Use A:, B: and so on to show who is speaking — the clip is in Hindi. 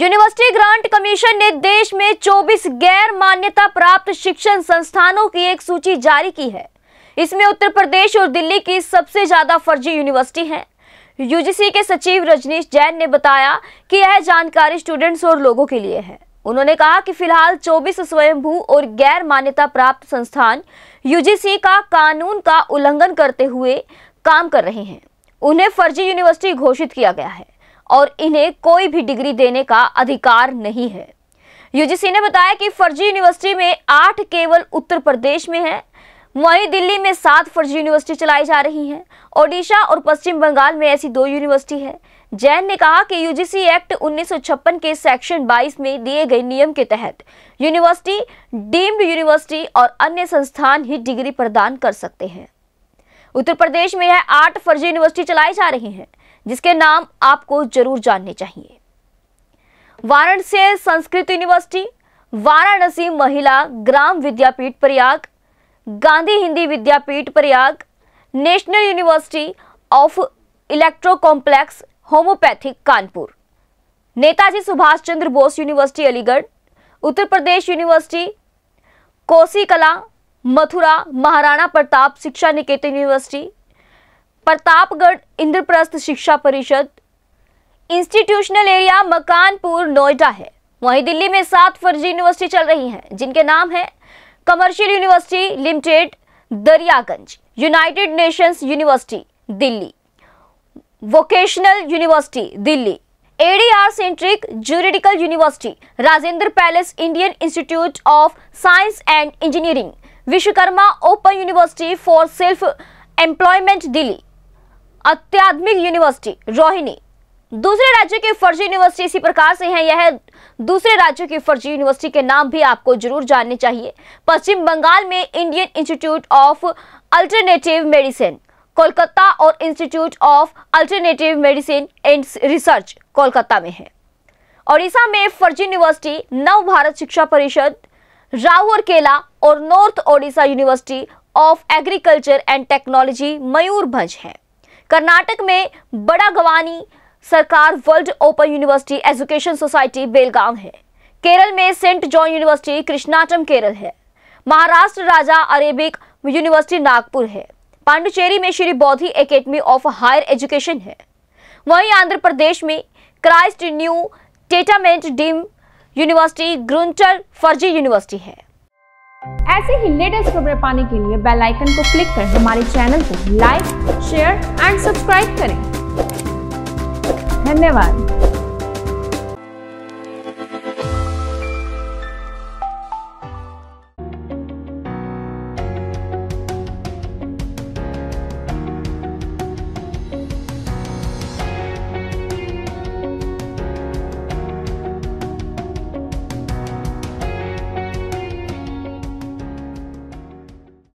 A: यूनिवर्सिटी ग्रांट कमीशन ने देश में 24 गैर मान्यता प्राप्त शिक्षण संस्थानों की एक सूची जारी की है इसमें उत्तर प्रदेश और दिल्ली की सबसे ज्यादा फर्जी यूनिवर्सिटी है यूजीसी के सचिव रजनीश जैन ने बताया कि यह जानकारी स्टूडेंट्स और लोगों के लिए है उन्होंने कहा कि फिलहाल 24 स्वयंभू और गैर मान्यता प्राप्त संस्थान यूजीसी का कानून का उल्लंघन करते हुए काम कर रहे हैं उन्हें फर्जी यूनिवर्सिटी घोषित किया गया है और इन्हें कोई भी डिग्री देने का अधिकार नहीं है यूजीसी ने बताया कि फर्जी यूनिवर्सिटी में आठ केवल उत्तर प्रदेश में है वहीं दिल्ली में सात फर्जी यूनिवर्सिटी चलाई जा रही हैं ओडिशा और पश्चिम बंगाल में ऐसी दो यूनिवर्सिटी है जैन ने कहा कि यूजीसी एक्ट उन्नीस के सेक्शन 22 में दिए गए नियम के तहत यूनिवर्सिटी डीम्ड यूनिवर्सिटी और अन्य संस्थान ही डिग्री प्रदान कर सकते हैं उत्तर प्रदेश में यह आठ फर्जी यूनिवर्सिटी चलाई जा रही हैं जिसके नाम आपको जरूर जानने चाहिए Varanasi Sanskrit university Varanasi Mahila Gram Vidyapith Prayag Gandhi Hindi Vidyapith Prayag national university of electro complex homoeopathic Kanpur Netaji Subhash Chandra Bose university Aligarh Uttar Pradesh university Kosi Kala Mathura Maharana Pratap शिक्षा निकेतन यूनिवर्सिटी प्रतापगढ़ इंद्रप्रस्थ शिक्षा परिषद इंस्टीट्यूशनल एरिया मकानपुर नोएडा है वहीं दिल्ली में सात फर्जी यूनिवर्सिटी चल रही हैं जिनके नाम है commercial university limited Daryaganj United Nations university Delhi vocational university Delhi ADR centric juridical university Rajendra palace Indian institute of science and engineering Vishwakarma open university for self employment Delhi अत्याधुनिक यूनिवर्सिटी रोहिणी दूसरे राज्यों की फर्जी यूनिवर्सिटी इसी प्रकार से है यह दूसरे राज्यों की फर्जी यूनिवर्सिटी के नाम भी आपको जरूर जानने चाहिए पश्चिम बंगाल में Indian institute of alternative medicine Kolkata और institute of alternative medicine and research Kolkata में है ओडिशा में फर्जी यूनिवर्सिटी नव भारत शिक्षा परिषद राउरकेला और north Odisha university of agriculture and technology Mayurbhanj है कर्नाटक में Bada Gavani Sarkar world open university education society Belgaum है केरल में saint John university Krishnattam Kerala है महाराष्ट्र राजा अरेबिक यूनिवर्सिटी नागपुर है पांडुचेरी में Shri Bodhi academy of higher education है वहीं आंध्र प्रदेश में Christ New Testament deem university Guntur फर्जी यूनिवर्सिटी है ऐसे ही लेटेस्ट खबरें पाने के लिए बेल आइकन को क्लिक कर हमारे चैनल को लाइक शेयर एंड सब्सक्राइब करें धन्यवाद